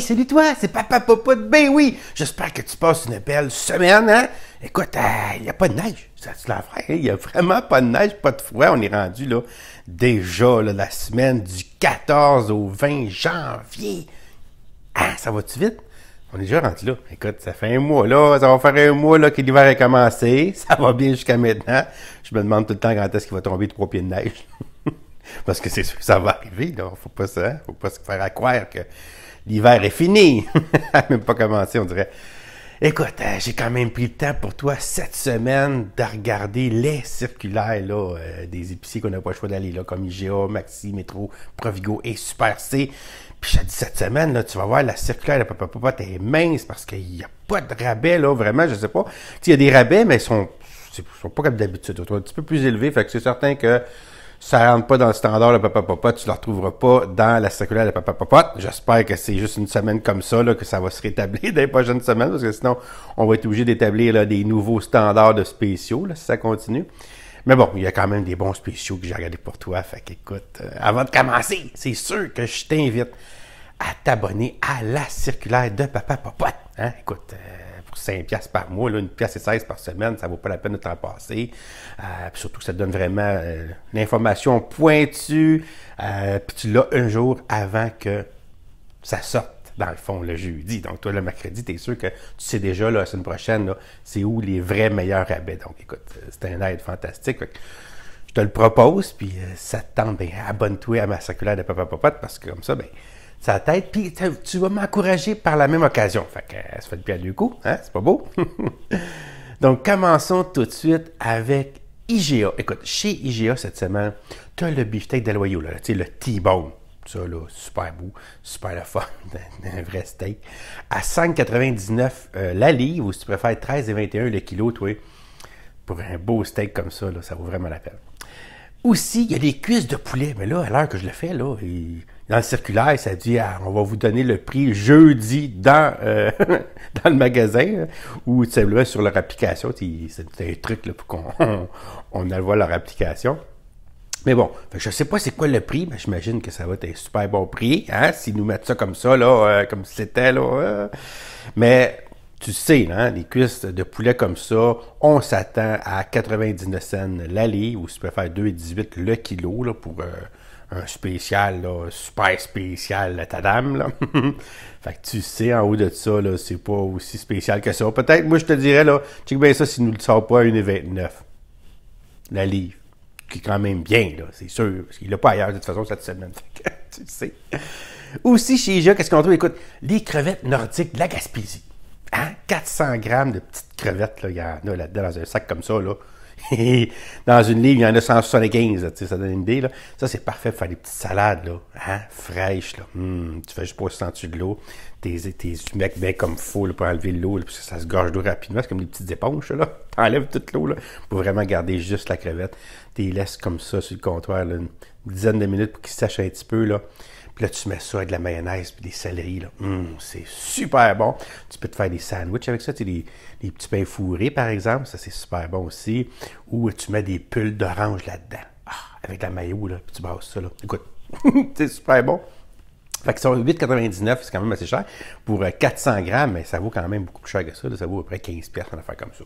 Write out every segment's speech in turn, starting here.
salut toi, c'est Papa Papa de Ben, oui! J'espère que tu passes une belle semaine, hein? Écoute, euh, il n'y a pas de neige, ça c'est la hein. Il n'y a vraiment pas de neige, pas de froid. On est rendu, là, déjà, la semaine du 14 au 20 janvier. Ah, ça va-tu vite? On est déjà rendu là. Écoute, ça fait un mois là, ça va faire un mois là que l'hiver a commencé. Ça va bien jusqu'à maintenant. Je me demande tout le temps quand est-ce qu'il va tomber trois pieds de neige. Parce que c'est sûr que ça va arriver, là. Faut pas ça, hein, faut pas se faire accroire que l'hiver est fini. même pas commencé, on dirait. Écoute, euh, j'ai quand même pris le temps pour toi cette semaine de regarder les circulaires là, euh, des épiciers qu'on n'a pas le choix d'aller, là, comme IGA, Maxi, Métro, Provigo et Super C. Puis j'ai dit cette semaine, là, tu vas voir la circulaire de Papa Papa, t'es mince parce qu'il n'y a pas de rabais, là, vraiment, je sais pas. Tu il y a des rabais, mais ils sont, sont pas comme d'habitude, un petit peu plus élevés, fait que c'est certain que ça rentre pas dans le standard de Papa Popote, tu le retrouveras pas dans la circulaire de Papa Popote. J'espère que c'est juste une semaine comme ça, que ça va se rétablir dans les prochaines semaines, parce que sinon, on va être obligé d'établir des nouveaux standards de spéciaux, si ça continue. Mais bon, il y a quand même des bons spéciaux que j'ai regardés pour toi. Fait qu'écoute, euh, avant de commencer, c'est sûr que je t'invite à t'abonner à la circulaire de Papa Popote. Hein? Écoute, euh, 5 pièces par mois, là, une pièce et 16 par semaine, ça vaut pas la peine de t'en passer. Euh, surtout que ça te donne vraiment l'information euh, pointue, euh, puis tu l'as un jour avant que ça sorte. Dans le fond, le jeudi. Donc, toi, le mercredi, tu es sûr que tu sais déjà, la semaine prochaine, c'est où les vrais meilleurs rabais. Donc, écoute, euh, c'est un aide fantastique. je te le propose, puis ça te tente, ben, abonne-toi à ma circulaire de Papa parce que comme ça, ben, sa tête, puis tu vas m'encourager par la même occasion. Fait que euh, ça fait bien du coup, hein? C'est pas beau? Donc, commençons tout de suite avec IGA. Écoute, chez IGA cette semaine, tu as le beefsteak loyaux, là, tu sais, le T-bone. Ça, là, super beau, super le fun, un vrai steak. À 5,99 euh, la livre, ou si tu préfères 13,21 le kilo, toi, pour un beau steak comme ça, là, ça vaut vraiment la peine. Aussi, il y a des cuisses de poulet. Mais là, à l'heure que je le fais, là, dans le circulaire, ça dit ah, on va vous donner le prix jeudi dans, euh, dans le magasin ou tout simplement sur leur application. C'est un truc là, pour qu'on on, on leur application. Mais bon, je ne sais pas c'est quoi le prix, mais j'imagine que ça va être un super bon prix, hein, s'ils nous mettent ça comme ça, là, euh, comme c'était, là. Euh. Mais tu sais, les hein, cuisses de poulet comme ça, on s'attend à 99 cents l'allée. ou si tu préfères 2,18 le kilo là, pour euh, un spécial, super spécial, ta dame. fait que tu sais, en haut de ça, là, c'est pas aussi spécial que ça. Peut-être, moi, je te dirais, là, check bien ça si nous le sort pas à 1,29. La qui est quand même bien, là, c'est sûr, parce qu'il l'a pas ailleurs de toute façon cette semaine. Fait que, tu sais. Aussi, chez Jacques, qu'est-ce qu'on trouve? Écoute, les crevettes nordiques de la Gaspésie. 400 hein? grammes de petites crevettes, là, il y a là-dedans, dans un sac comme ça, là. dans une livre, il y en a 175, ça donne une idée. Ça, c'est parfait pour faire des petites salades, là, hein, fraîches. Là. Hum, tu fais juste pas sentir de l'eau. Tes mecs bien comme faux pour enlever l'eau, parce que ça se gorge d'eau rapidement. C'est comme des petites éponges. Là. enlèves toute l'eau pour vraiment garder juste la crevette. Tu les laisses comme ça sur le comptoir une dizaine de minutes pour qu'ils sèchent un petit peu. Là. Puis là, tu mets ça avec de la mayonnaise puis des céleris. Hum, c'est super bon. Tu peux te faire des sandwichs avec ça. Tu sais, des, petits pains fourrés, par exemple. Ça, c'est super bon aussi. Ou tu mets des pulls d'orange là-dedans. Ah, avec de la mayo, là, puis tu brasses ça. Écoute, c'est super bon. Fait que 8,99, c'est quand même assez cher. Pour 400 euh, grammes, mais ça vaut quand même beaucoup plus cher que ça. Ça vaut à peu près 15 en affaire comme ça.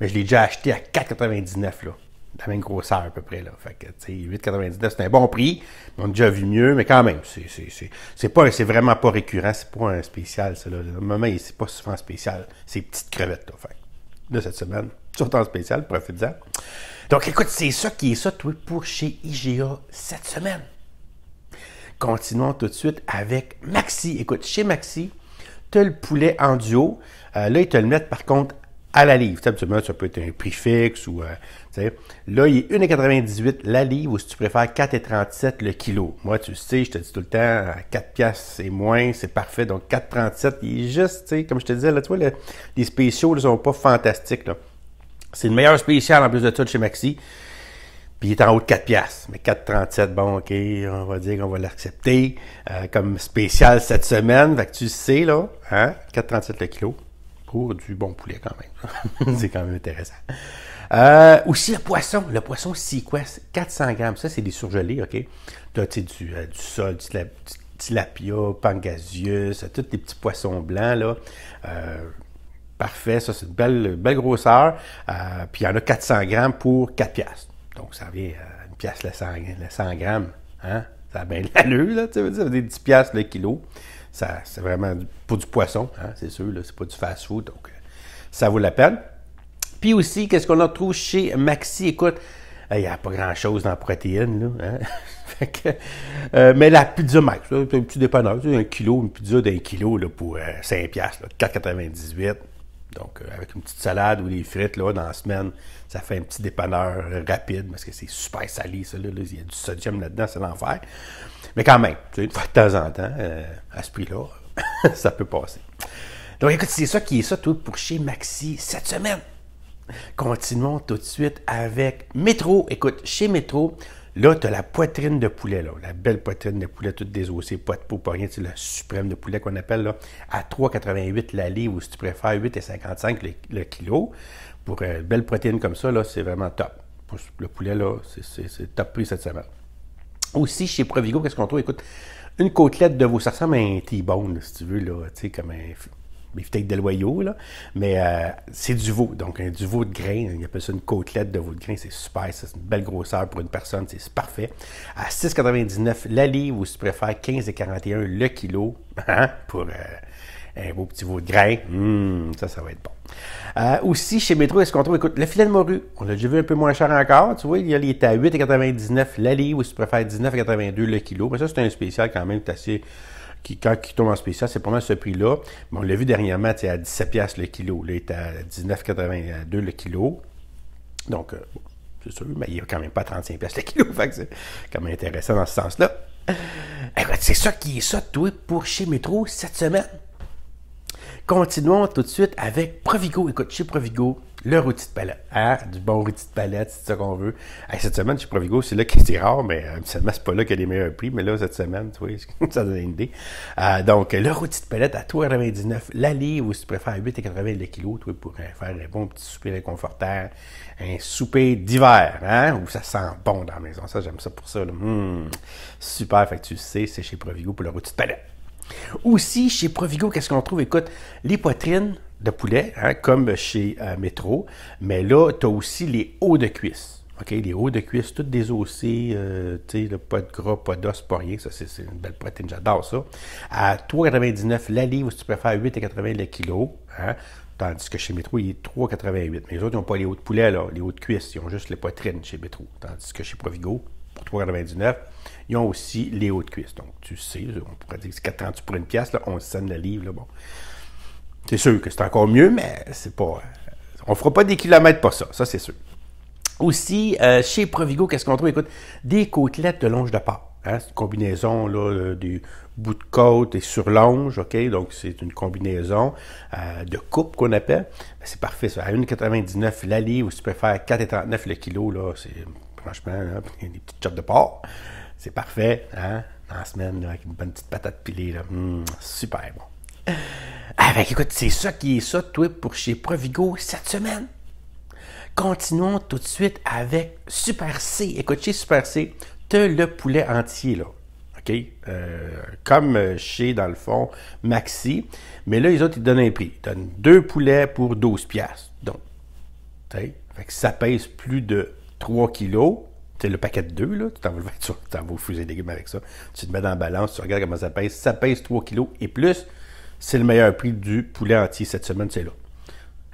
Mais je l'ai déjà acheté à 4,99, là la même grosseur à peu près. Là. Fait que, 8,99, c'est un bon prix. On a déjà vu mieux, mais quand même, c'est pas c'est vraiment pas récurrent. C'est pas un spécial, ça. Là. Le moment, c'est pas souvent spécial. C'est petites crevettes, là. Fait de cette semaine, surtout en spécial, profite en Donc, écoute, c'est ça qui est ça, toi, pour chez IGA cette semaine. Continuons tout de suite avec Maxi. Écoute, chez Maxi, tu as le poulet en duo. Euh, là, ils te le mettent par contre à la livre. Habituellement ça peut être un prix fixe ou. Euh, là, il est 1,98 la livre ou si tu préfères 4,37 le kilo. Moi, tu sais, je te dis tout le temps, 4 piastres et moins, c'est parfait. Donc 4,37, il est juste, tu sais, comme je te disais, là, tu vois, les spéciaux ne sont pas fantastiques. C'est le meilleur spécial en plus de tout chez Maxi. Puis il est en haut de 4 piastres. Mais 4,37, bon, OK, on va dire qu'on va l'accepter euh, comme spécial cette semaine. Fait que tu sais, là, hein, 4,37 le kilo pour du bon poulet quand même. c'est quand même intéressant. Euh, aussi le poisson, le poisson Sequest, 400 grammes. Ça, c'est des surgelés, OK? Tu as du, euh, du sol, du, tilapia, pangasius, euh, tous les petits poissons blancs, là. parfait, ça, c'est une belle, belle grosseur. puis il y en a 400 grammes pour 4 piastres. Donc, ça vient une pièce le 100, grammes. Hein? Ça a bien l'allure, là, ça veut dire 10 piastres le kilo c'est vraiment pour du poisson, hein, c'est sûr, là, c'est pas du fast-food, donc euh, ça vaut la peine. Puis aussi, qu'est-ce qu'on a trouvé chez Maxi? Écoute, il n'y a pas grand-chose dans la là, hein. euh, mais la pizza max, c'est un petit dépanneur, un kilo, une pizza d'un kilo là, pour 5$, euh, 4,98$. Donc, euh, avec une petite salade ou des frites là, dans la semaine, ça fait un petit dépanneur rapide parce que c'est super salé, ça. Là, il y a du sodium là-dedans, c'est l'enfer. Mais quand même, tu sais, de temps en temps, euh, à ce prix-là, ça peut passer. Donc, écoute, c'est ça qui est ça, tout pour chez Maxi cette semaine. Continuons tout de suite avec Métro. Écoute, chez Métro, Là, tu as la poitrine de poulet, là, la belle poitrine de poulet, toute désossée, pas de peau, pas rien, c'est le suprême de poulet qu'on appelle à 3,88 la ou si tu préfères 8,55 le, kilo. Pour une euh, belle protéine comme ça, là, c'est vraiment top. Pour le poulet, là, c'est top prix cette semaine. Aussi, chez Provigo, qu'est-ce qu'on trouve? Écoute, une côtelette de veau, ça ressemble à un T-bone, si tu veux, là, tu sais, comme un Peut-être des loyaux, là. Mais euh, c'est du veau. Donc, du veau de grain, il appelle ça une côtelette de veau de grain. C'est super. C'est une belle grosseur pour une personne. C'est parfait. À 6,99 la livre, ou si tu préfères 15,41 le kilo hein, pour euh, un beau petit veau de grain. Hum, ça, ça va être bon. Euh, aussi, chez Métro, est-ce qu'on trouve, écoute, le filet de morue, on l'a déjà vu un peu moins cher encore, tu vois, il est à 8,99 la livre, ou si tu préfères 19,82 le kilo. Mais ça, c'est un spécial quand même, c'est assez qui, quand il tombe en spécial, c'est pas mal ce prix-là. on l'a vu dernièrement, c'est à 17$ le kilo. Là, il est à 19,82$ le kilo. Donc, euh, c'est sûr, mais il a quand même pas 35$ le kilo. c'est quand même intéressant dans ce sens-là. Eh ben, c'est ça qui est ça, toi, pour chez Métro cette semaine. Continuons tout de suite avec Provigo. Écoute, chez Provigo, le rôti de palette. Hein? Du bon rôti de palette, c'est ça qu'on veut. cette semaine, chez Provigo, c'est là qui est rare, mais euh, habituellement, c'est pas là qu'il y a les meilleurs prix. Mais là, cette semaine, tu vois, ça donne une idée. Euh, donc, le rôti de palette à 3,99 la livre, ou si tu préfères, 8,80 le kilo, tu pourrais euh, faire un bon petit souper réconfortant, un souper d'hiver, hein, où ça sent bon dans la maison. Ça, j'aime ça pour ça. Mmh. super, fait que tu sais, c'est chez Provigo pour le rôti de palette. Aussi, chez Provigo, qu'est-ce qu'on trouve? Écoute, les poitrines de poulet, hein, comme chez euh, Metro, Métro, mais là, tu as aussi les hauts de cuisse. OK, les hauts de cuisse, toutes désossées, euh, tu sais, pas de gras, pas d'os, pas rien. Ça, c'est une belle poitrine, j'adore ça. À 3,99 la livre, si tu préfères 8,80 le kilo. Hein? tandis que chez Métro, il est 3,88. Mais les autres, ils n'ont pas les hauts de poulet, là, les hauts de cuisse, ils ont juste les poitrines chez Métro. Tandis que chez Provigo, pour 3,99. Ils ont aussi les hauts de cuisse. Donc, tu sais, on pourrait dire que c'est pour une pièce, là, 11 cents le livre. Là, bon. C'est sûr que c'est encore mieux, mais c'est pas. Euh, on fera pas des kilomètres pour ça, ça c'est sûr. Aussi, euh, chez Provigo, qu'est-ce qu'on trouve? Écoute, des côtelettes de longe de pas. Hein, c'est une combinaison là, euh, du bout de côte et sur longe, OK? Donc, c'est une combinaison de coupe qu'on appelle. c'est parfait, ça. À 1,99 la livre, ou si tu préfères 4,39 le kilo, là, c'est franchement, là, des petites chops de porc. C'est parfait, hein? Dans la semaine, avec une bonne petite patate pilée, là. Hum, super bon. Avec, ah, écoute, c'est ça qui est ça, toi, pour chez Provigo cette semaine. Continuons tout de suite avec Super C. Écoute, chez Super C, tu as le poulet entier, là. ok euh, comme euh, chez, dans le fond, Maxi. Mais là, ils autres, ils donnent un prix. Ils donnent deux poulets pour 12 Donc, fait que ça pèse plus de 3 kilos, c'est le paquet de 2, là, tu t'en vas le au fuser des légumes avec ça. Tu te mets dans la balance, tu regardes comment ça pèse. Ça pèse 3 kilos et plus, c'est le meilleur prix du poulet entier cette semaine, c'est là.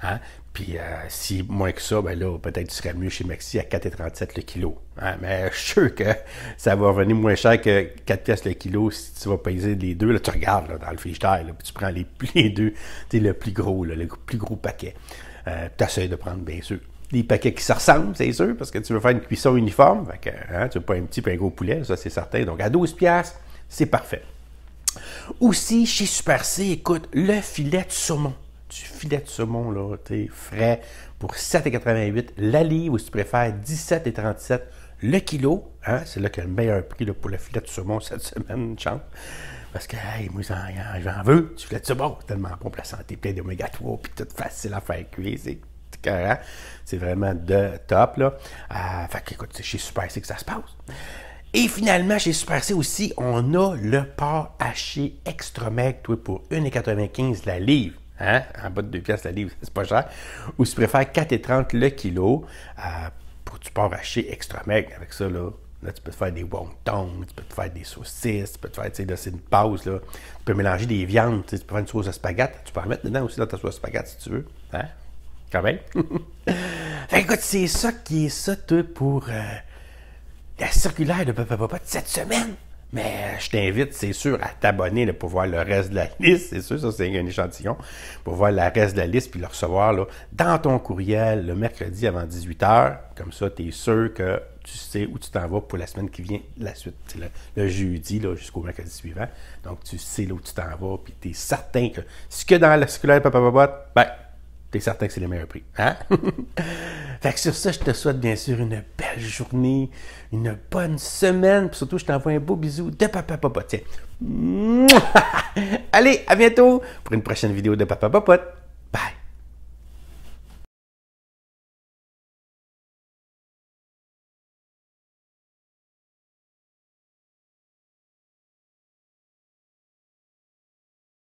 Hein? Puis euh, si moins que ça, ben là, peut-être tu serais mieux chez Maxi à 4,37 le kilo. Hein? Mais je suis sûr que ça va revenir moins cher que 4 pièces le kilo si tu vas peser les deux. Là, tu regardes dans le frigidaire, tu prends les, les deux, c'est le plus gros, le plus gros paquet. Euh, tu essaies de prendre, bien sûr, des paquets qui se ressemblent, c'est sûr, parce que tu veux faire une cuisson uniforme. Hein, tu veux pas un petit pingot un gros poulet, ça c'est certain. Donc à 12 pièces, c'est parfait. Aussi, chez Super C, écoute, le filet de saumon. Du filet de saumon, là, es frais, pour 7,88 la livre, ou si tu préfères, 17,37 le kilo. Hein, c'est là qu'il y a le meilleur prix pour le filet de saumon cette semaine, chante. Parce que, hey, moi, j'en veux, tu filet de saumon, tellement bon pour la santé, plein d'oméga 3, puis tout facile à faire cuire, c'est c'est vraiment de top, là. Euh, fait écoute, c'est chez Super C que ça se passe. Et finalement, chez Super C aussi, on a le porc haché extra meg, toi, pour 1,95 la livre. Hein? En bas de 2 pièces la livre, c'est pas cher. Ou si tu préfères 4,30 le kilo euh, pour du porc haché extra meg. Avec ça, là, Là, tu peux te faire des wontons, tu peux te faire des saucisses, tu peux te faire, tu sais, c'est une pause, là. Tu peux mélanger des viandes, tu peux faire une sauce à spaghette. Tu peux en mettre dedans aussi dans ta sauce à spaghette si tu veux. Hein? écoute, c'est ça qui est ça, pour euh, la circulaire de Papa Papa de cette semaine. Mais euh, je t'invite, c'est sûr, à t'abonner pour voir le reste de la liste. C'est sûr, ça, c'est un échantillon. Pour voir le reste de la liste puis le recevoir là, dans ton courriel le mercredi avant 18h. Comme ça, tu es sûr que tu sais où tu t'en vas pour la semaine qui vient, la suite, le, jeudi jusqu'au mercredi suivant. Donc, tu sais là où tu t'en vas puis tu es certain que ce que dans la circulaire Papa papa, ben, T'es certain que c'est le meilleur prix. Hein? fait que sur ça, je te souhaite bien sûr une belle journée, une bonne semaine. Puis surtout, je t'envoie un beau bisou de Papa Popote. Allez, à bientôt pour une prochaine vidéo de Papa Popote.